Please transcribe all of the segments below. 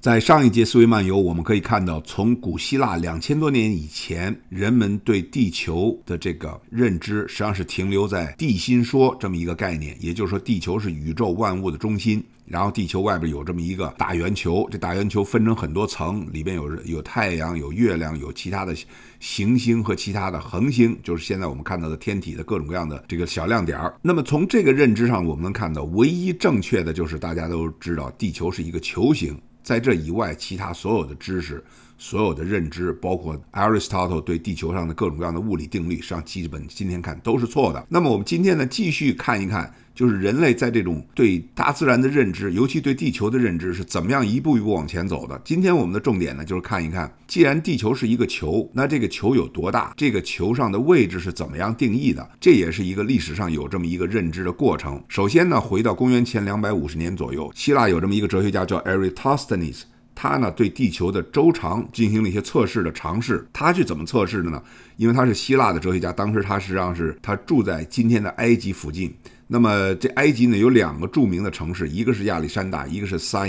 在上一节思维漫游，我们可以看到，从古希腊两千多年以前，人们对地球的这个认知实际上是停留在地心说这么一个概念，也就是说，地球是宇宙万物的中心。然后，地球外边有这么一个大圆球，这大圆球分成很多层，里边有有太阳、有月亮、有其他的行星和其他的恒星，就是现在我们看到的天体的各种各样的这个小亮点儿。那么，从这个认知上，我们能看到唯一正确的就是大家都知道，地球是一个球形。在这以外，其他所有的知识、所有的认知，包括 Aristotle 对地球上的各种各样的物理定律，实际上基本今天看都是错的。那么我们今天呢，继续看一看。就是人类在这种对大自然的认知，尤其对地球的认知是怎么样一步一步往前走的。今天我们的重点呢，就是看一看，既然地球是一个球，那这个球有多大？这个球上的位置是怎么样定义的？这也是一个历史上有这么一个认知的过程。首先呢，回到公元前两百五十年左右，希腊有这么一个哲学家叫艾瑞·托斯特尼斯，他呢对地球的周长进行了一些测试的尝试。他是怎么测试的呢？因为他是希腊的哲学家，当时他实际上是他住在今天的埃及附近。那么这埃及呢有两个著名的城市，一个是亚历山大，一个是 s i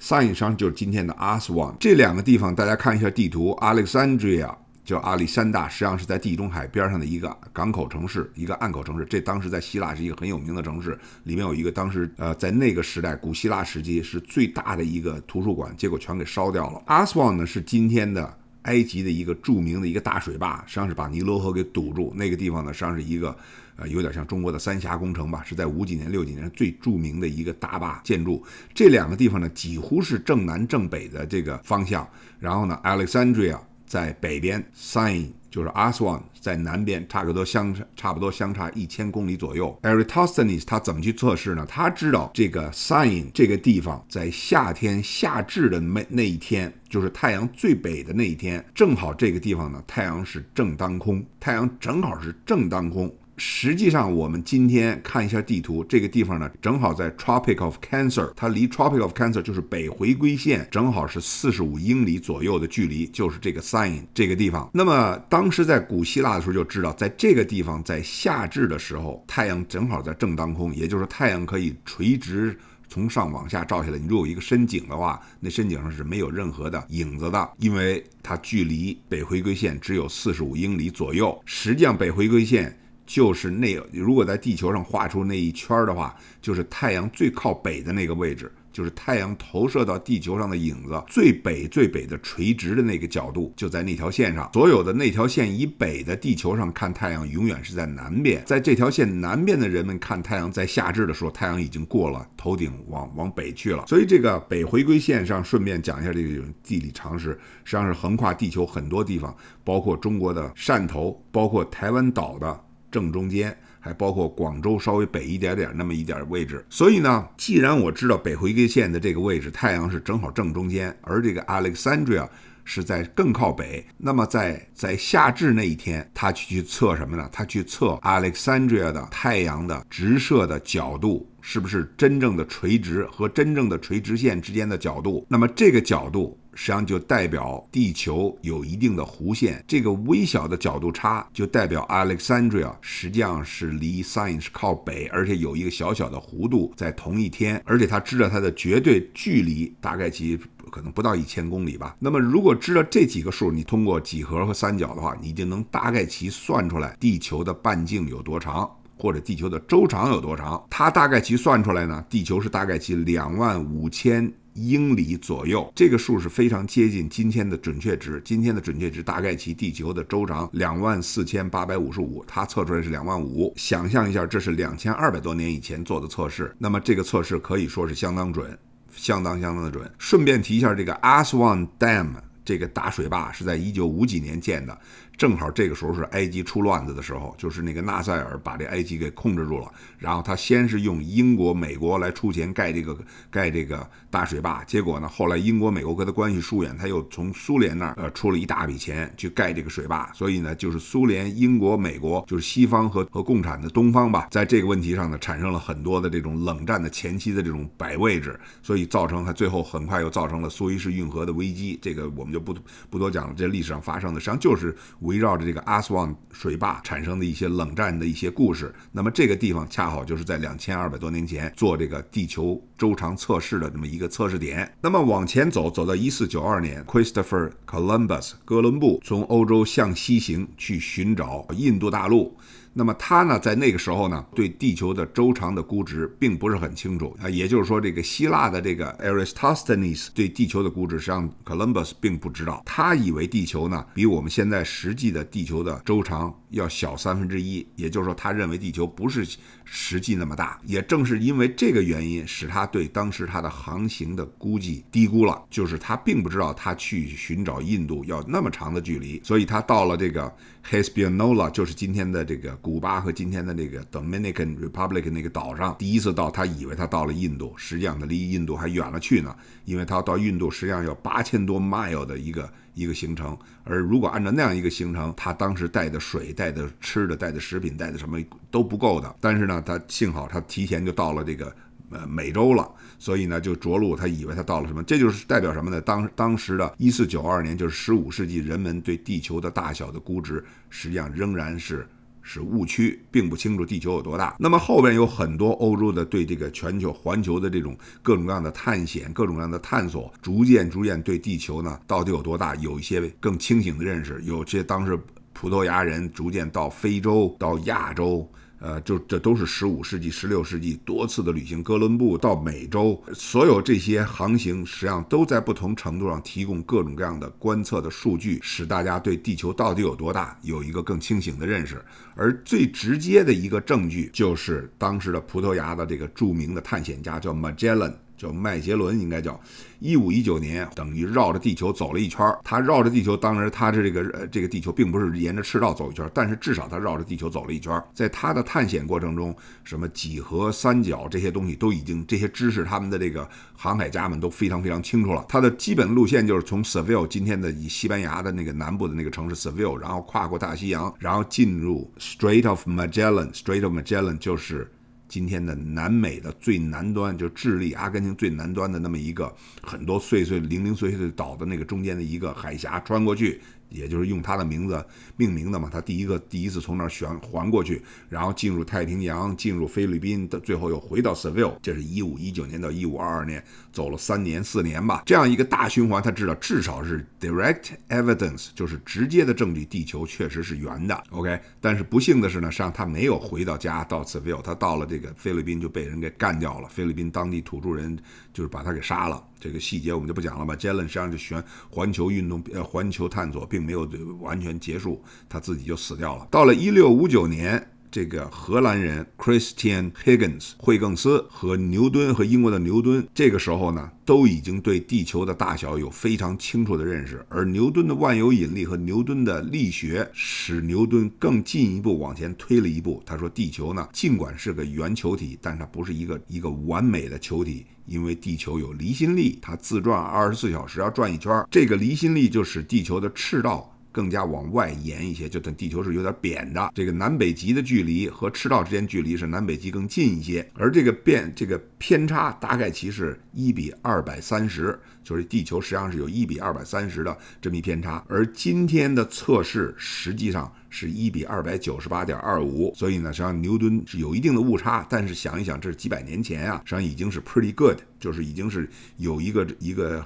赛因实际上就是今天的阿斯旺。这两个地方大家看一下地图，Alexandria 叫阿历山大，实际上是在地中海边上的一个港口城市，一个岸口城市。这当时在希腊是一个很有名的城市，里面有一个当时呃在那个时代古希腊时期是最大的一个图书馆，结果全给烧掉了。阿斯旺呢是今天的埃及的一个著名的一个大水坝，实际上是把尼罗河给堵住。那个地方呢实际上是一个。有点像中国的三峡工程吧，是在五几年、六几年最著名的一个大坝建筑。这两个地方呢，几乎是正南正北的这个方向。然后呢，Alexandria 在北边 s i n 就是 Aswan 在南边，差不多相差差不多相差一千公里左右。Eratosthenes 他怎么去测试呢？他知道这个 s i n 这个地方在夏天夏至的那那一天，就是太阳最北的那一天，正好这个地方呢，太阳是正当空，太阳正好是正当空。实际上，我们今天看一下地图，这个地方呢，正好在 Tropic of Cancer，它离 Tropic of Cancer，就是北回归线，正好是四十五英里左右的距离，就是这个 Sign 这个地方。那么当时在古希腊的时候就知道，在这个地方在夏至的时候，太阳正好在正当空，也就是太阳可以垂直从上往下照下来。你如果有一个深井的话，那深井上是没有任何的影子的，因为它距离北回归线只有四十五英里左右。实际上，北回归线。就是那，如果在地球上画出那一圈的话，就是太阳最靠北的那个位置，就是太阳投射到地球上的影子最北最北的垂直的那个角度就在那条线上。所有的那条线以北的地球上看太阳，永远是在南边；在这条线南边的人们看太阳，在夏至的时候，太阳已经过了头顶，往往北去了。所以这个北回归线上，顺便讲一下这个地理常识，实际上是横跨地球很多地方，包括中国的汕头，包括台湾岛的。正中间，还包括广州稍微北一点点那么一点位置。所以呢，既然我知道北回归线的这个位置，太阳是正好正中间，而这个 Alexandria 是在更靠北，那么在在夏至那一天，他去去测什么呢？他去测 Alexandria 的太阳的直射的角度是不是真正的垂直和真正的垂直线之间的角度？那么这个角度。实际上就代表地球有一定的弧线，这个微小的角度差就代表 Alexandria 实际上是离 s i n 是靠北，而且有一个小小的弧度在同一天，而且他知道它的绝对距离大概其可能不到一千公里吧。那么如果知道这几个数，你通过几何和三角的话，你就能大概其算出来地球的半径有多长，或者地球的周长有多长。他大概其算出来呢，地球是大概其两万五千。英里左右，这个数是非常接近今天的准确值。今天的准确值大概其地球的周长两万四千八百五十五，它测出来是两万五。想象一下，这是两千二百多年以前做的测试，那么这个测试可以说是相当准，相当相当的准。顺便提一下，这个阿斯旺 a m 这个大水坝是在一九五几年建的。正好这个时候是埃及出乱子的时候，就是那个纳赛尔把这埃及给控制住了。然后他先是用英国、美国来出钱盖这个、盖这个大水坝。结果呢，后来英国、美国跟他关系疏远，他又从苏联那儿呃出了一大笔钱去盖这个水坝。所以呢，就是苏联、英国、美国，就是西方和和共产的东方吧，在这个问题上呢，产生了很多的这种冷战的前期的这种摆位置，所以造成他最后很快又造成了苏伊士运河的危机。这个我们就不不多讲了。这历史上发生的，实际上就是。围绕着这个阿斯旺水坝产生的一些冷战的一些故事，那么这个地方恰好就是在两千二百多年前做这个地球周长测试的这么一个测试点。那么往前走，走到一四九二年，Christopher Columbus 哥伦布从欧洲向西行去寻找印度大陆。那么他呢，在那个时候呢，对地球的周长的估值并不是很清楚啊，也就是说，这个希腊的这个 Aristotles 对地球的估值，实际上 Columbus 并不知道，他以为地球呢比我们现在实际的地球的周长要小三分之一，也就是说，他认为地球不是。实际那么大，也正是因为这个原因，使他对当时他的航行的估计低估了。就是他并不知道他去寻找印度要那么长的距离，所以他到了这个 Hispanola，就是今天的这个古巴和今天的这个 Dominican Republic 那个岛上，第一次到他以为他到了印度，实际上他离印度还远了去呢。因为他到印度实际上要八千多 mile 的一个。一个行程，而如果按照那样一个行程，他当时带的水、带的吃的、带的食品、带的什么都不够的。但是呢，他幸好他提前就到了这个呃美洲了，所以呢就着陆。他以为他到了什么？这就是代表什么呢？当当时的一四九二年，就是十五世纪，人们对地球的大小的估值，实际上仍然是。是误区，并不清楚地球有多大。那么后边有很多欧洲的对这个全球、环球的这种各种各样的探险、各种各样的探索，逐渐逐渐对地球呢到底有多大，有一些更清醒的认识。有些当时葡萄牙人逐渐到非洲、到亚洲。呃，就这都是十五世纪、十六世纪多次的旅行，哥伦布到美洲，所有这些航行实际上都在不同程度上提供各种各样的观测的数据，使大家对地球到底有多大有一个更清醒的认识。而最直接的一个证据，就是当时的葡萄牙的这个著名的探险家叫 Magellan，叫麦杰伦，应该叫一五一九年，等于绕着地球走了一圈。他绕着地球，当然，他的这个呃，这个地球并不是沿着赤道走一圈，但是至少他绕着地球走了一圈。在他的探险过程中，什么几何、三角这些东西都已经，这些知识，他们的这个航海家们都非常非常清楚了。他的基本路线就是从 Seville（ 今天的以西班牙的那个南部的那个城市 Seville），然后跨过大西洋，然后进入 Strait of Magellan。Strait of Magellan 就是今天的南美的最南端，就智利、阿根廷最南端的那么一个很多碎碎零零碎碎岛的那个中间的一个海峡，穿过去。也就是用他的名字命名的嘛，他第一个第一次从那儿旋环过去，然后进入太平洋，进入菲律宾，最后又回到 Seville，这是一五一九年到一五二二年，走了三年四年吧，这样一个大循环，他知道至少是 direct evidence，就是直接的证据，地球确实是圆的。OK，但是不幸的是呢，实际上他没有回到家到 Seville，他到了这个菲律宾就被人给干掉了，菲律宾当地土著人。就是把他给杀了，这个细节我们就不讲了。吧。j 伦 e 实际上就选环球运动，呃，环球探索并没有完全结束，他自己就死掉了。到了一六五九年。这个荷兰人 Christian h i g g e n s 惠更斯和牛顿和英国的牛顿，这个时候呢，都已经对地球的大小有非常清楚的认识。而牛顿的万有引力和牛顿的力学，使牛顿更进一步往前推了一步。他说，地球呢，尽管是个圆球体，但它不是一个一个完美的球体，因为地球有离心力，它自转二十四小时要转一圈，这个离心力就使地球的赤道。更加往外延一些，就等地球是有点扁的，这个南北极的距离和赤道之间距离是南北极更近一些，而这个变这个。偏差大概其是一比二百三十，就是地球实际上是有一比二百三十的这么一偏差，而今天的测试实际上是一比二百九十八点二五，所以呢，实际上牛顿是有一定的误差，但是想一想，这是几百年前啊，实际上已经是 pretty good，就是已经是有一个一个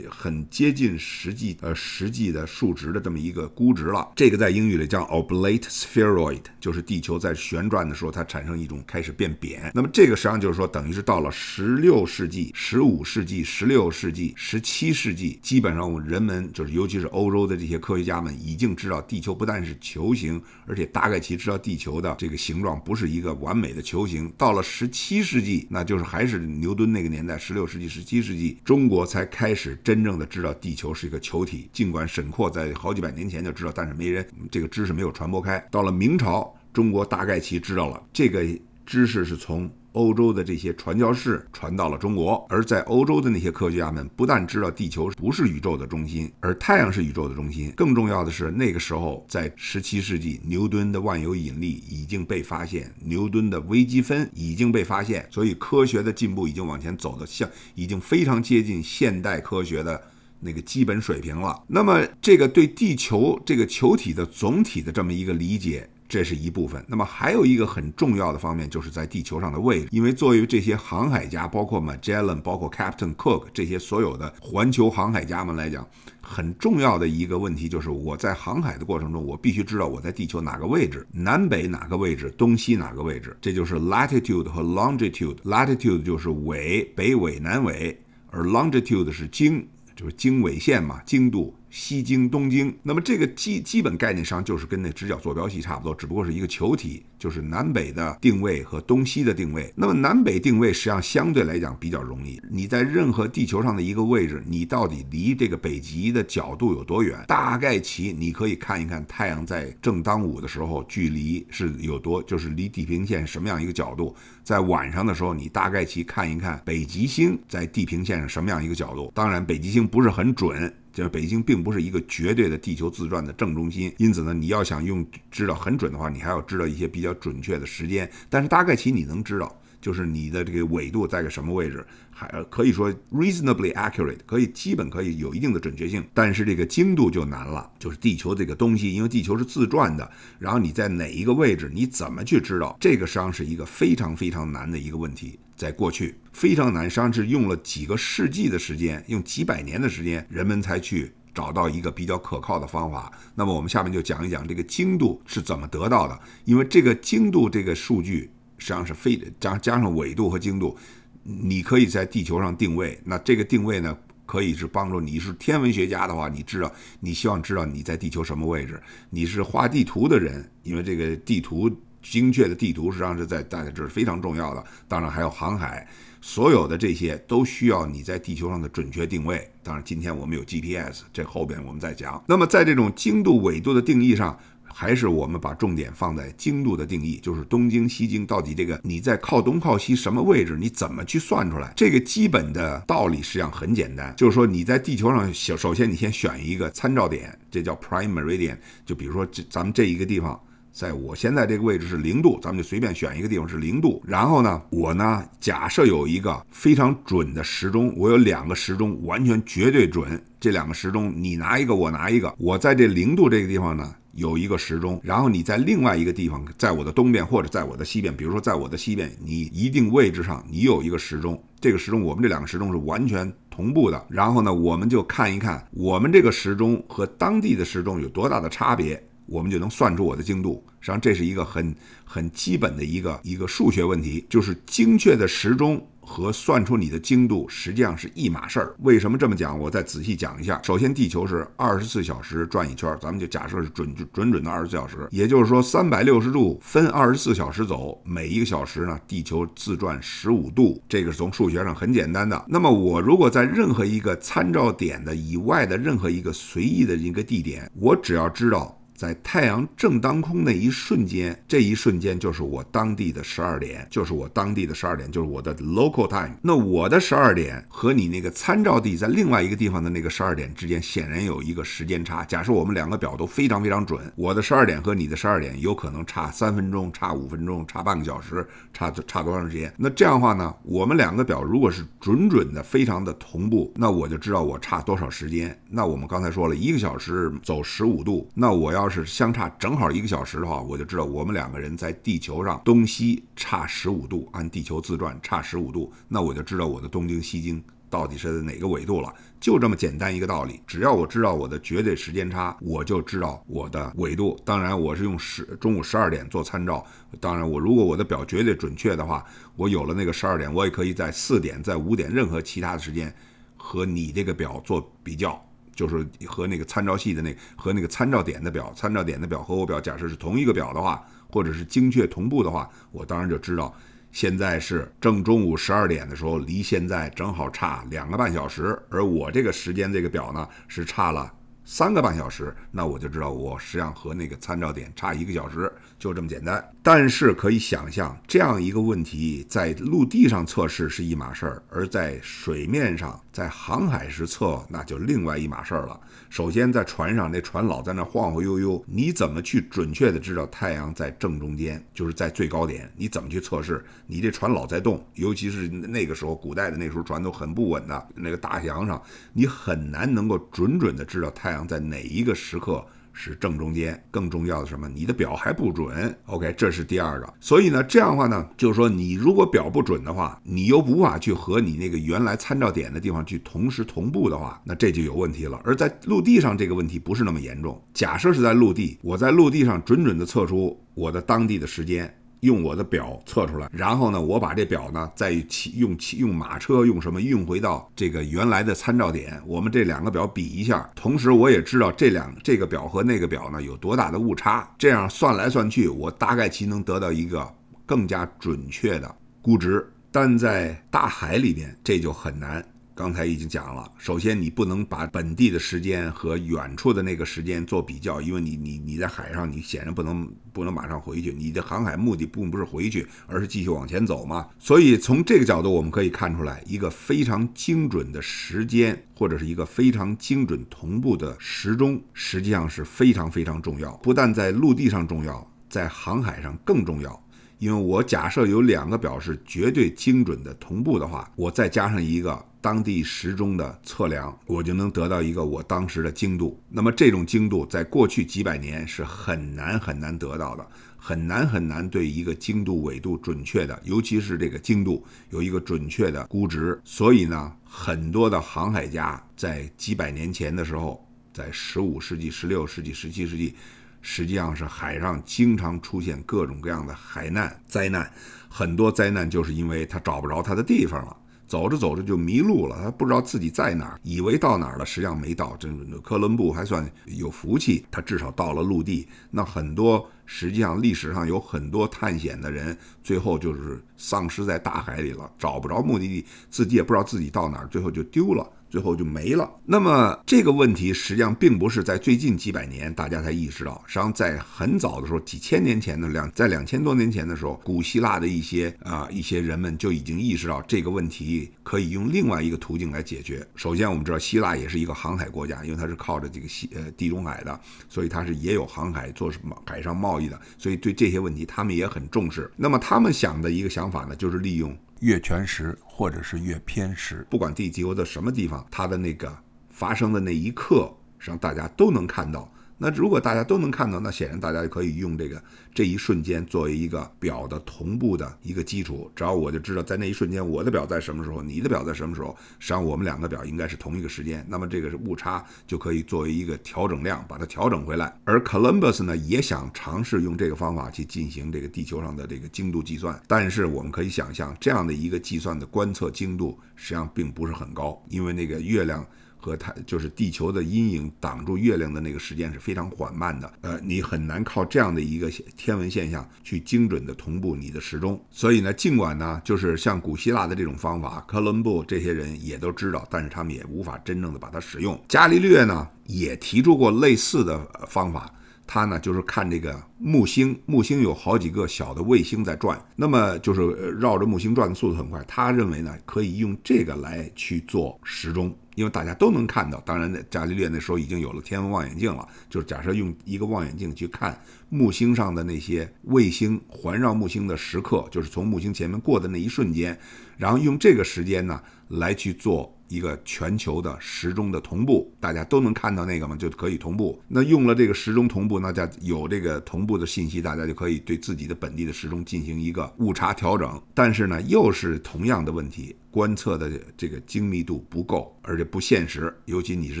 很接近实际呃实际的数值的这么一个估值了。这个在英语里叫 oblate spheroid，就是地球在旋转的时候它产生一种开始变扁，那么这个实际上就是说等于是到了。十六世纪、十五世纪、十六世纪、十七世纪，基本上我们人们就是，尤其是欧洲的这些科学家们，已经知道地球不但是球形，而且大概其知道地球的这个形状不是一个完美的球形。到了十七世纪，那就是还是牛顿那个年代，十六世纪、十七世纪，中国才开始真正的知道地球是一个球体。尽管沈括在好几百年前就知道，但是没人，这个知识没有传播开。到了明朝，中国大概其知道了这个知识是从。欧洲的这些传教士传到了中国，而在欧洲的那些科学家们不但知道地球不是宇宙的中心，而太阳是宇宙的中心，更重要的是，那个时候在17世纪，牛顿的万有引力已经被发现，牛顿的微积分已经被发现，所以科学的进步已经往前走的像已经非常接近现代科学的那个基本水平了。那么，这个对地球这个球体的总体的这么一个理解。这是一部分，那么还有一个很重要的方面，就是在地球上的位置。因为作为这些航海家，包括 Magellan，包括 Captain Cook 这些所有的环球航海家们来讲，很重要的一个问题就是，我在航海的过程中，我必须知道我在地球哪个位置，南北哪个位置，东西哪个位置。这就是 latitude 和 longitude。latitude 就是纬，北纬、南纬；而 longitude 是经，就是经纬线嘛，经度。西经、东经，那么这个基基本概念上就是跟那直角坐标系差不多，只不过是一个球体，就是南北的定位和东西的定位。那么南北定位实际上相对来讲比较容易，你在任何地球上的一个位置，你到底离这个北极的角度有多远？大概其你可以看一看太阳在正当午的时候距离是有多，就是离地平线什么样一个角度。在晚上的时候，你大概其看一看北极星在地平线上什么样一个角度。当然，北极星不是很准。就是北京并不是一个绝对的地球自转的正中心，因此呢，你要想用知道很准的话，你还要知道一些比较准确的时间。但是大概其你能知道，就是你的这个纬度在个什么位置，还可以说 reasonably accurate，可以基本可以有一定的准确性。但是这个精度就难了，就是地球这个东西，因为地球是自转的，然后你在哪一个位置，你怎么去知道？这个实际上是一个非常非常难的一个问题。在过去非常难，实际上是用了几个世纪的时间，用几百年的时间，人们才去找到一个比较可靠的方法。那么我们下面就讲一讲这个精度是怎么得到的。因为这个精度，这个数据实际上是非加加上纬度和精度，你可以在地球上定位。那这个定位呢，可以是帮助你是天文学家的话，你知道你希望知道你在地球什么位置；你是画地图的人，因为这个地图。精确的地图实际上是在大家这是非常重要的，当然还有航海，所有的这些都需要你在地球上的准确定位。当然，今天我们有 GPS，这后边我们再讲。那么，在这种经度纬度的定义上，还是我们把重点放在经度的定义，就是东经西经到底这个你在靠东靠西什么位置，你怎么去算出来？这个基本的道理实际上很简单，就是说你在地球上，首先你先选一个参照点，这叫 Prime Meridian，就比如说这咱们这一个地方。在我现在这个位置是零度，咱们就随便选一个地方是零度。然后呢，我呢假设有一个非常准的时钟，我有两个时钟，完全绝对准。这两个时钟你拿一个，我拿一个。我在这零度这个地方呢有一个时钟，然后你在另外一个地方，在我的东边或者在我的西边，比如说在我的西边，你一定位置上你有一个时钟。这个时钟我们这两个时钟是完全同步的。然后呢，我们就看一看我们这个时钟和当地的时钟有多大的差别。我们就能算出我的精度。实际上，这是一个很很基本的一个一个数学问题，就是精确的时钟和算出你的精度实际上是一码事儿。为什么这么讲？我再仔细讲一下。首先，地球是二十四小时转一圈，咱们就假设是准准准的二十四小时，也就是说三百六十度分二十四小时走，每一个小时呢，地球自转十五度。这个是从数学上很简单的。那么，我如果在任何一个参照点的以外的任何一个随意的一个地点，我只要知道。在太阳正当空那一瞬间，这一瞬间就是我当地的十二点，就是我当地的十二点，就是我的 local time。那我的十二点和你那个参照地在另外一个地方的那个十二点之间，显然有一个时间差。假设我们两个表都非常非常准，我的十二点和你的十二点有可能差三分钟，差五分钟，差半个小时，差差多长时间？那这样的话呢，我们两个表如果是准准的、非常的同步，那我就知道我差多少时间。那我们刚才说了一个小时走十五度，那我要。是相差正好一个小时的话，我就知道我们两个人在地球上东西差十五度，按地球自转差十五度，那我就知道我的东经西经到底是哪个纬度了。就这么简单一个道理，只要我知道我的绝对时间差，我就知道我的纬度。当然，我是用十中午十二点做参照。当然，我如果我的表绝对准确的话，我有了那个十二点，我也可以在四点、在五点、任何其他的时间，和你这个表做比较。就是和那个参照系的那和那个参照点的表，参照点的表和我表，假设是同一个表的话，或者是精确同步的话，我当然就知道现在是正中午十二点的时候，离现在正好差两个半小时，而我这个时间这个表呢是差了。三个半小时，那我就知道我实际上和那个参照点差一个小时，就这么简单。但是可以想象，这样一个问题在陆地上测试是一码事儿，而在水面上，在航海时测那就另外一码事儿了。首先，在船上，那船老在那晃晃悠悠，你怎么去准确的知道太阳在正中间，就是在最高点？你怎么去测试？你这船老在动，尤其是那个时候，古代的那时候船都很不稳的，那个大洋上，你很难能够准准的知道太阳。在哪一个时刻是正中间？更重要的什么？你的表还不准？OK，这是第二个。所以呢，这样的话呢，就是说你如果表不准的话，你又无法去和你那个原来参照点的地方去同时同步的话，那这就有问题了。而在陆地上这个问题不是那么严重。假设是在陆地，我在陆地上准准的测出我的当地的时间。用我的表测出来，然后呢，我把这表呢再骑用骑用马车用什么运回到这个原来的参照点，我们这两个表比一下，同时我也知道这两这个表和那个表呢有多大的误差，这样算来算去，我大概其能得到一个更加准确的估值，但在大海里边，这就很难。刚才已经讲了，首先你不能把本地的时间和远处的那个时间做比较，因为你你你在海上，你显然不能不能马上回去，你的航海目的并不是回去，而是继续往前走嘛。所以从这个角度，我们可以看出来，一个非常精准的时间或者是一个非常精准同步的时钟，实际上是非常非常重要，不但在陆地上重要，在航海上更重要。因为我假设有两个表是绝对精准的同步的话，我再加上一个。当地时钟的测量，我就能得到一个我当时的精度。那么这种精度在过去几百年是很难很难得到的，很难很难对一个精度纬度准确的，尤其是这个精度有一个准确的估值。所以呢，很多的航海家在几百年前的时候，在十五世纪、十六世纪、十七世纪，实际上是海上经常出现各种各样的海难灾难，很多灾难就是因为他找不着他的地方了。走着走着就迷路了，他不知道自己在哪儿，以为到哪儿了，实际上没到。这哥伦布还算有福气，他至少到了陆地。那很多实际上历史上有很多探险的人，最后就是丧失在大海里了，找不着目的地，自己也不知道自己到哪儿，最后就丢了。最后就没了。那么这个问题实际上并不是在最近几百年大家才意识到，实际上在很早的时候，几千年前的两，在两千多年前的时候，古希腊的一些啊一些人们就已经意识到这个问题可以用另外一个途径来解决。首先我们知道希腊也是一个航海国家，因为它是靠着这个西呃地中海的，所以它是也有航海做什么海上贸易的，所以对这些问题他们也很重视。那么他们想的一个想法呢，就是利用。月全食或者是月偏食，不管地球的什么地方，它的那个发生的那一刻，让大家都能看到。那如果大家都能看到，那显然大家就可以用这个这一瞬间作为一个表的同步的一个基础。只要我就知道在那一瞬间我的表在什么时候，你的表在什么时候，实际上我们两个表应该是同一个时间。那么这个是误差就可以作为一个调整量，把它调整回来。而 Columbus 呢也想尝试用这个方法去进行这个地球上的这个精度计算，但是我们可以想象这样的一个计算的观测精度实际上并不是很高，因为那个月亮。和它就是地球的阴影挡住月亮的那个时间是非常缓慢的，呃，你很难靠这样的一个天文现象去精准的同步你的时钟。所以呢，尽管呢，就是像古希腊的这种方法，哥伦布这些人也都知道，但是他们也无法真正的把它使用。伽利略呢也提出过类似的方法，他呢就是看这个木星，木星有好几个小的卫星在转，那么就是绕着木星转的速度很快，他认为呢可以用这个来去做时钟。因为大家都能看到，当然，那伽利略那时候已经有了天文望远镜了。就是假设用一个望远镜去看木星上的那些卫星环绕木星的时刻，就是从木星前面过的那一瞬间，然后用这个时间呢。来去做一个全球的时钟的同步，大家都能看到那个吗？就可以同步。那用了这个时钟同步，那家有这个同步的信息，大家就可以对自己的本地的时钟进行一个误差调整。但是呢，又是同样的问题，观测的这个精密度不够，而且不现实。尤其你是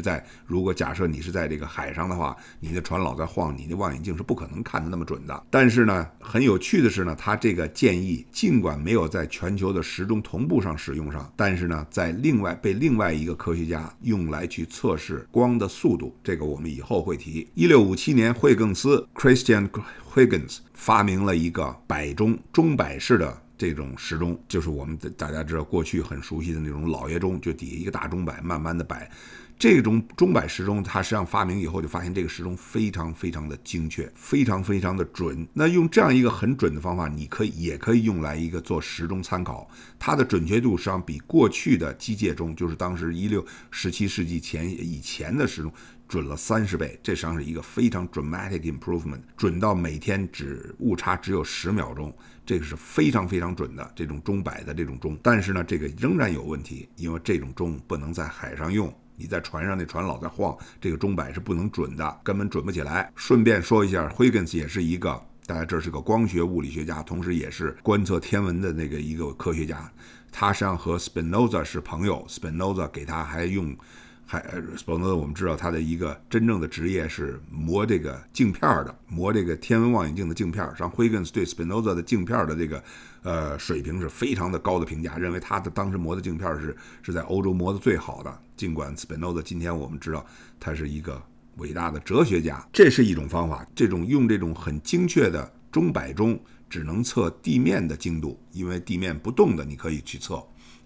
在，如果假设你是在这个海上的话，你的船老在晃，你的望远镜是不可能看得那么准的。但是呢，很有趣的是呢，他这个建议尽管没有在全球的时钟同步上使用上，但是呢。在另外被另外一个科学家用来去测试光的速度，这个我们以后会提。一六五七年，惠更斯 （Christian Huygens） 发明了一个摆钟、钟摆式的这种时钟，就是我们大家知道过去很熟悉的那种老爷钟，就底下一个大钟摆，慢慢的摆。这种钟摆时钟，它实际上发明以后就发现这个时钟非常非常的精确，非常非常的准。那用这样一个很准的方法，你可以也可以用来一个做时钟参考。它的准确度实际上比过去的机械钟，就是当时一六十七世纪前以前的时钟准了三十倍。这实际上是一个非常 dramatic improvement，准到每天只误差只有十秒钟，这个是非常非常准的这种钟摆的这种钟。但是呢，这个仍然有问题，因为这种钟不能在海上用。你在船上，那船老在晃，这个钟摆是不能准的，根本准不起来。顺便说一下，惠根斯也是一个，大家这是个光学物理学家，同时也是观测天文的那个一个科学家。他实际上和 Spinoza 是朋友，s p i n o z a 给他还用。还，Spinoza，我们知道他的一个真正的职业是磨这个镜片的，磨这个天文望远镜的镜片。让 h u y g e n s 对 Spinoza 的镜片的这个，呃，水平是非常的高的评价，认为他的当时磨的镜片是是在欧洲磨的最好的。尽管 Spinoza 今天我们知道他是一个伟大的哲学家，这是一种方法，这种用这种很精确的钟摆钟只能测地面的精度，因为地面不动的，你可以去测。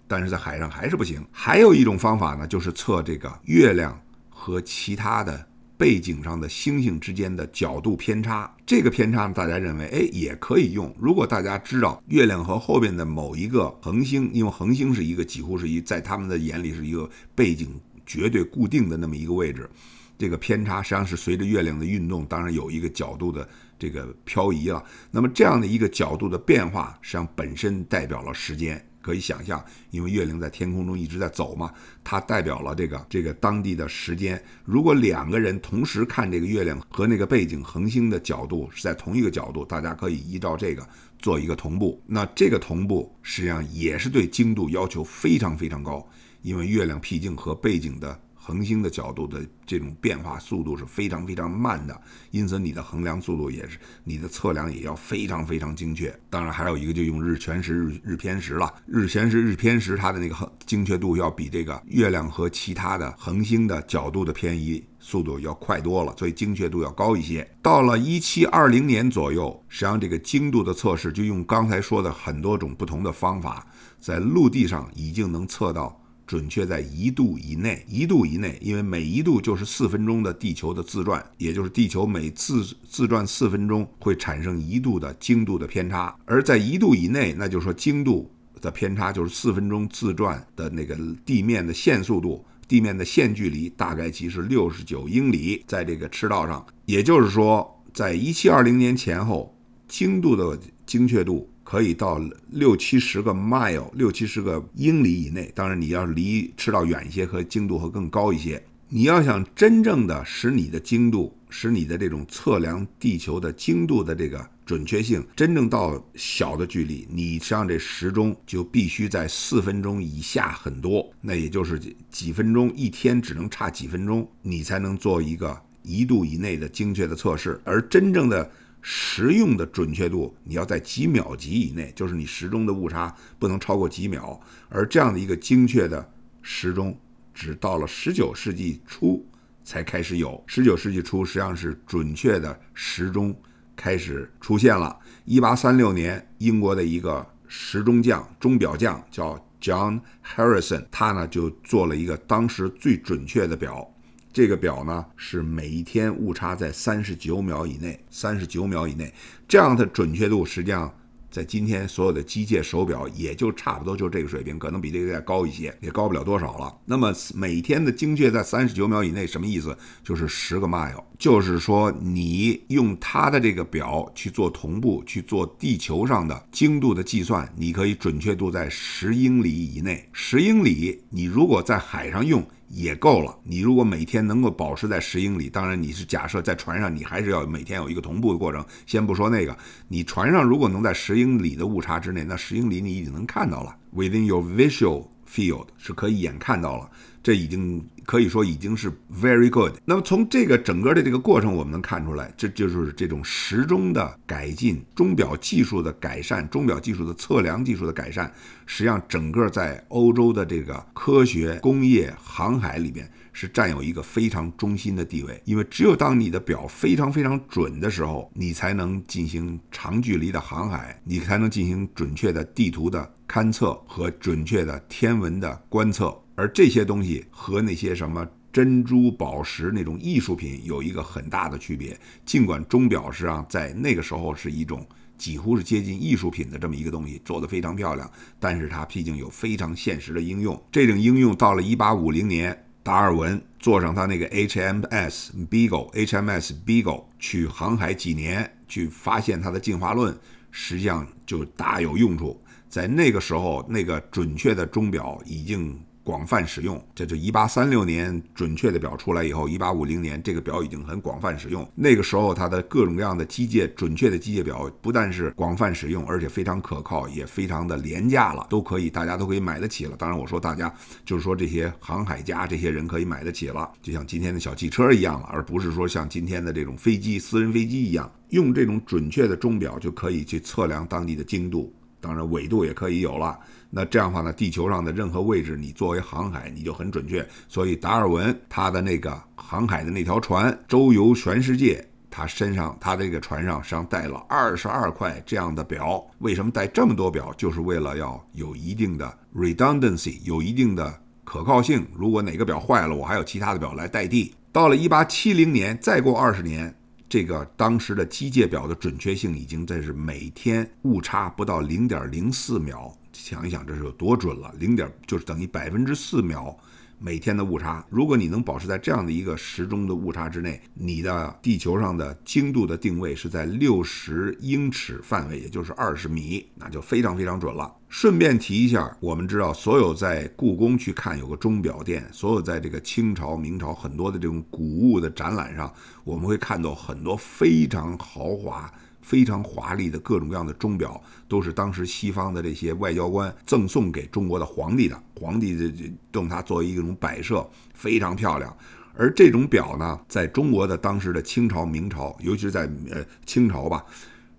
但是在海上还是不行。还有一种方法呢，就是测这个月亮和其他的背景上的星星之间的角度偏差。这个偏差呢，大家认为，哎，也可以用。如果大家知道月亮和后边的某一个恒星，因为恒星是一个几乎是一在他们的眼里是一个背景绝对固定的那么一个位置，这个偏差实际上是随着月亮的运动，当然有一个角度的这个漂移了。那么这样的一个角度的变化，实际上本身代表了时间。可以想象，因为月亮在天空中一直在走嘛，它代表了这个这个当地的时间。如果两个人同时看这个月亮和那个背景恒星的角度是在同一个角度，大家可以依照这个做一个同步。那这个同步实际上也是对精度要求非常非常高，因为月亮毕竟和背景的。恒星的角度的这种变化速度是非常非常慢的，因此你的衡量速度也是你的测量也要非常非常精确。当然，还有一个就用日全食、日日偏食了。日全食、日偏食，它的那个精确度要比这个月亮和其他的恒星的角度的偏移速度要快多了，所以精确度要高一些。到了一七二零年左右，实际上这个精度的测试就用刚才说的很多种不同的方法，在陆地上已经能测到。准确在一度以内，一度以内，因为每一度就是四分钟的地球的自转，也就是地球每自自转四分钟会产生一度的精度的偏差。而在一度以内，那就是说精度的偏差就是四分钟自转的那个地面的线速度、地面的线距离，大概即是六十九英里，在这个赤道上，也就是说，在一七二零年前后，精度的精确度。可以到六七十个 mile，六七十个英里以内。当然，你要离赤道远一些，和精度会更高一些。你要想真正的使你的精度，使你的这种测量地球的精度的这个准确性，真正到小的距离，你像这时钟就必须在四分钟以下很多，那也就是几分钟，一天只能差几分钟，你才能做一个一度以内的精确的测试。而真正的。实用的准确度，你要在几秒级以内，就是你时钟的误差不能超过几秒。而这样的一个精确的时钟，只到了19世纪初才开始有。19世纪初实际上是准确的时钟开始出现了。1836年，英国的一个时钟匠、钟表匠叫 John Harrison，他呢就做了一个当时最准确的表。这个表呢是每一天误差在三十九秒以内，三十九秒以内，这样的准确度实际上在今天所有的机械手表也就差不多就这个水平，可能比这个要高一些，也高不了多少了。那么每天的精确在三十九秒以内什么意思？就是十个 mile，就是说你用它的这个表去做同步，去做地球上的精度的计算，你可以准确度在十英里以内。十英里，你如果在海上用。也够了。你如果每天能够保持在十英里，当然你是假设在船上，你还是要每天有一个同步的过程。先不说那个，你船上如果能在十英里的误差之内，那十英里你已经能看到了，within your visual field 是可以眼看到了，这已经。可以说已经是 very good。那么从这个整个的这个过程，我们能看出来，这就是这种时钟的改进、钟表技术的改善、钟表技术的测量技术的改善，实际上整个在欧洲的这个科学、工业、航海里边是占有一个非常中心的地位。因为只有当你的表非常非常准的时候，你才能进行长距离的航海，你才能进行准确的地图的勘测和准确的天文的观测。而这些东西和那些什么珍珠宝石那种艺术品有一个很大的区别。尽管钟表实际上在那个时候是一种几乎是接近艺术品的这么一个东西，做得非常漂亮，但是它毕竟有非常现实的应用。这种应用到了一八五零年，达尔文坐上他那个 HMS Beagle，HMS Beagle 去航海几年，去发现它的进化论，实际上就大有用处。在那个时候，那个准确的钟表已经。广泛使用，这就一八三六年准确的表出来以后，一八五零年这个表已经很广泛使用。那个时候，它的各种各样的机械准确的机械表不但是广泛使用，而且非常可靠，也非常的廉价了，都可以大家都可以买得起了。当然，我说大家就是说这些航海家这些人可以买得起了，就像今天的小汽车一样了，而不是说像今天的这种飞机、私人飞机一样。用这种准确的钟表就可以去测量当地的精度，当然纬度也可以有了。那这样的话呢？地球上的任何位置，你作为航海你就很准确。所以达尔文他的那个航海的那条船周游全世界，他身上他这个船上上带了二十二块这样的表。为什么带这么多表？就是为了要有一定的 redundancy，有一定的可靠性。如果哪个表坏了，我还有其他的表来代替。到了一八七零年，再过二十年，这个当时的机械表的准确性已经在是每天误差不到零点零四秒。想一想，这是有多准了？零点就是等于百分之四秒每天的误差。如果你能保持在这样的一个时钟的误差之内，你的地球上的精度的定位是在六十英尺范围，也就是二十米，那就非常非常准了。顺便提一下，我们知道，所有在故宫去看有个钟表店，所有在这个清朝、明朝很多的这种古物的展览上，我们会看到很多非常豪华。非常华丽的各种各样的钟表，都是当时西方的这些外交官赠送给中国的皇帝的，皇帝就这用它作为一种摆设，非常漂亮。而这种表呢，在中国的当时的清朝、明朝，尤其是在呃清朝吧，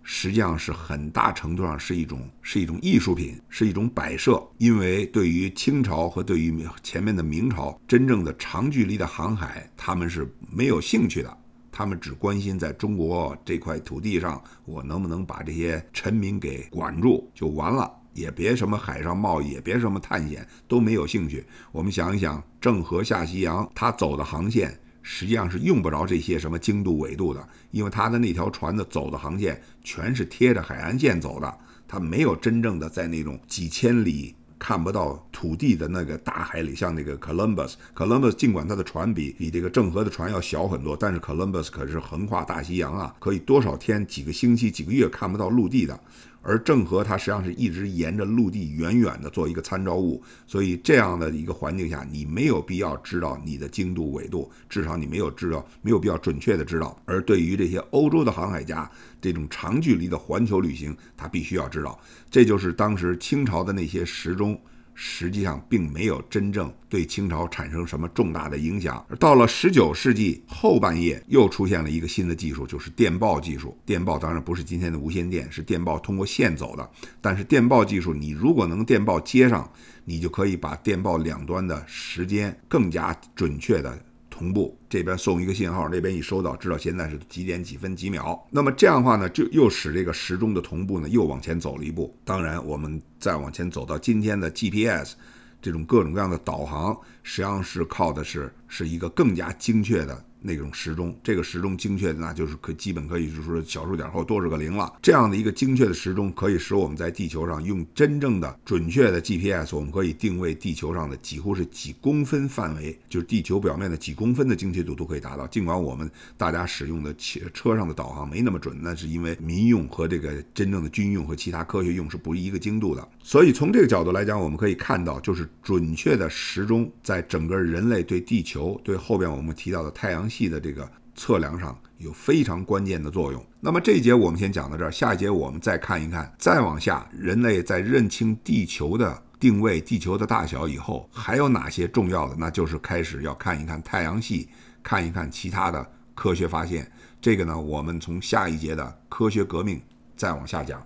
实际上是很大程度上是一种是一种艺术品，是一种摆设，因为对于清朝和对于前面的明朝，真正的长距离的航海，他们是没有兴趣的。他们只关心在中国这块土地上，我能不能把这些臣民给管住就完了，也别什么海上贸易，也别什么探险，都没有兴趣。我们想一想，郑和下西洋，他走的航线实际上是用不着这些什么经度纬度的，因为他的那条船的走的航线全是贴着海岸线走的，他没有真正的在那种几千里。看不到土地的那个大海里，像那个 Columbus Columbus。尽管他的船比比这个郑和的船要小很多，但是 Columbus 可是横跨大西洋啊，可以多少天、几个星期、几个月看不到陆地的。而郑和他实际上是一直沿着陆地远远的做一个参照物，所以这样的一个环境下，你没有必要知道你的经度纬度，至少你没有知道没有必要准确的知道。而对于这些欧洲的航海家，这种长距离的环球旅行，他必须要知道。这就是当时清朝的那些时钟。实际上并没有真正对清朝产生什么重大的影响。到了十九世纪后半叶，又出现了一个新的技术，就是电报技术。电报当然不是今天的无线电，是电报通过线走的。但是电报技术，你如果能电报接上，你就可以把电报两端的时间更加准确的。同步这边送一个信号，那边一收到，知道现在是几点几分几秒。那么这样的话呢，就又使这个时钟的同步呢，又往前走了一步。当然，我们再往前走到今天的 GPS 这种各种各样的导航，实际上是靠的是是一个更加精确的。那种时钟，这个时钟精确的那就是可基本可以就是说小数点后多少个零了。这样的一个精确的时钟，可以使我们在地球上用真正的准确的 GPS，我们可以定位地球上的几乎是几公分范围，就是地球表面的几公分的精确度都可以达到。尽管我们大家使用的车车上的导航没那么准，那是因为民用和这个真正的军用和其他科学用是不一个精度的。所以从这个角度来讲，我们可以看到，就是准确的时钟在整个人类对地球对后边我们提到的太阳系。器的这个测量上有非常关键的作用。那么这一节我们先讲到这儿，下一节我们再看一看，再往下，人类在认清地球的定位、地球的大小以后，还有哪些重要的？那就是开始要看一看太阳系，看一看其他的科学发现。这个呢，我们从下一节的科学革命再往下讲。